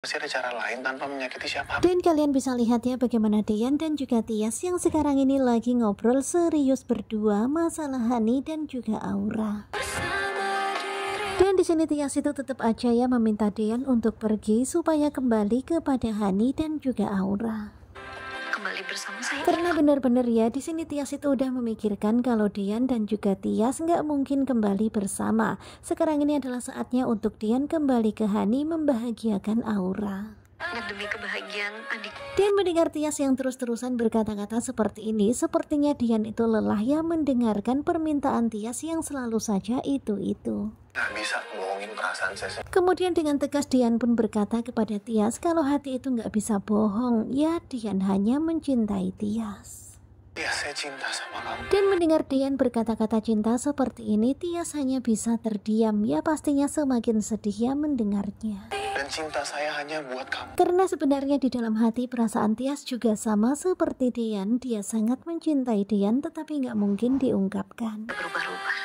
Pasti ada cara lain tanpa menyakiti siapa. Dan kalian bisa lihat ya bagaimana Dean dan juga Tias yang sekarang ini lagi ngobrol serius berdua masalah Hani dan juga Aura. Dan di sini Tias itu tetap aja ya meminta Dean untuk pergi supaya kembali kepada Hani dan juga Aura kembali bersama saya. Karena benar-benar ya, di sini Tias itu udah memikirkan kalau Dian dan juga Tias nggak mungkin kembali bersama. Sekarang ini adalah saatnya untuk Dian kembali ke Hani membahagiakan Aura demi kebahagiaan adik. Dian mendengar Tias yang terus-terusan berkata-kata seperti ini, sepertinya Dian itu lelah ya mendengarkan permintaan Tias yang selalu saja itu-itu. bisa bohongin perasaan saya. Kemudian dengan tegas Dian pun berkata kepada Tias kalau hati itu nggak bisa bohong, ya Dian hanya mencintai Tias. Ya, saya cinta sama kamu. Dan mendengar Dian berkata-kata cinta seperti ini, Tias hanya bisa terdiam. Ya pastinya semakin sedih ya mendengarnya dan cinta saya hanya buat kamu. Karena sebenarnya di dalam hati perasaan Tias juga sama seperti Dian. Dia sangat mencintai Dian tetapi nggak mungkin diungkapkan. Berubah-ubah.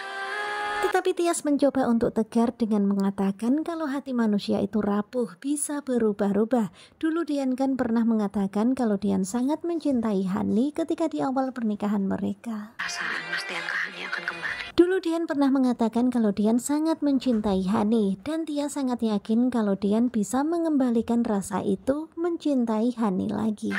Tetapi Tias mencoba untuk tegar dengan mengatakan kalau hati manusia itu rapuh, bisa berubah-ubah. Dulu Dian kan pernah mengatakan kalau Dian sangat mencintai Hani ketika di awal pernikahan mereka. Perasaan Mas Dian ke Hani akan kembali. Dulu Dian pernah mengatakan kalau Dian sangat mencintai Hani dan dia sangat yakin kalau Dian bisa mengembalikan rasa itu mencintai Hani lagi.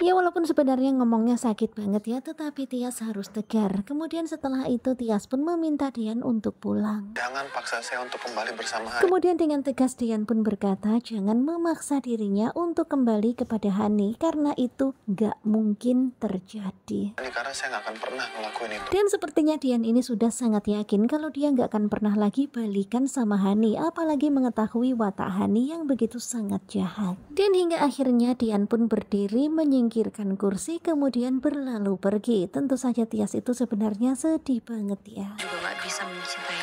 Ya walaupun sebenarnya ngomongnya sakit banget ya, tetapi Tias harus tegar. Kemudian setelah itu Tias pun meminta Dian untuk pulang. Jangan paksa saya untuk kembali bersama Kemudian dengan tegas Dian pun berkata jangan memaksa dirinya untuk untuk kembali kepada Hani karena itu gak mungkin terjadi. karena saya gak akan pernah ngelakuin itu. Dan sepertinya Dian ini sudah sangat yakin kalau dia gak akan pernah lagi balikan sama Hani apalagi mengetahui watak Hani yang begitu sangat jahat. Dan hingga akhirnya Dian pun berdiri menyingkirkan kursi kemudian berlalu pergi. Tentu saja Tias itu sebenarnya sedih banget ya. Juga gak bisa mencintai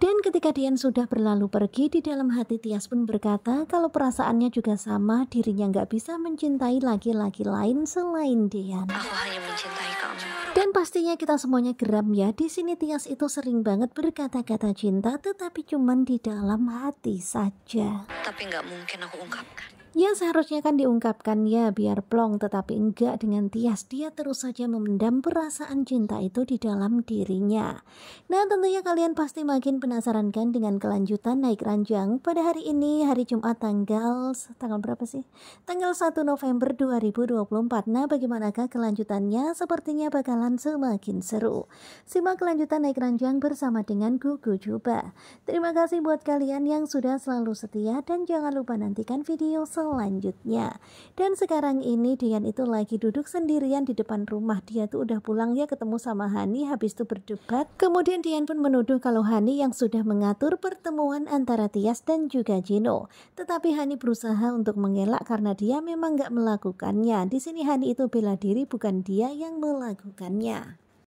dan ketika Dian sudah berlalu pergi, di dalam hati Tias pun berkata kalau perasaannya juga sama, dirinya nggak bisa mencintai laki-laki lain selain Dian. Aku hanya mencintai kamu. Dan pastinya kita semuanya geram ya, di sini Tias itu sering banget berkata-kata cinta, tetapi cuman di dalam hati saja. Tapi nggak mungkin aku ungkapkan. Ya seharusnya kan diungkapkan ya biar plong tetapi enggak dengan tias dia terus saja memendam perasaan cinta itu di dalam dirinya. Nah tentunya kalian pasti makin penasaran kan dengan kelanjutan naik ranjang pada hari ini hari Jumat tanggal tanggal berapa sih? Tanggal 1 November 2024. Nah bagaimanakah kelanjutannya? Sepertinya bakalan semakin seru. Simak kelanjutan naik ranjang bersama dengan Gugu Juba. Terima kasih buat kalian yang sudah selalu setia dan jangan lupa nantikan video selanjutnya selanjutnya. Dan sekarang ini Dian itu lagi duduk sendirian di depan rumah. Dia tuh udah pulang ya ketemu sama Hani habis itu berdebat. Kemudian Dian pun menuduh kalau Hani yang sudah mengatur pertemuan antara Tias dan juga Jino. Tetapi Hani berusaha untuk mengelak karena dia memang gak melakukannya. Di sini Hani itu bela diri bukan dia yang melakukannya.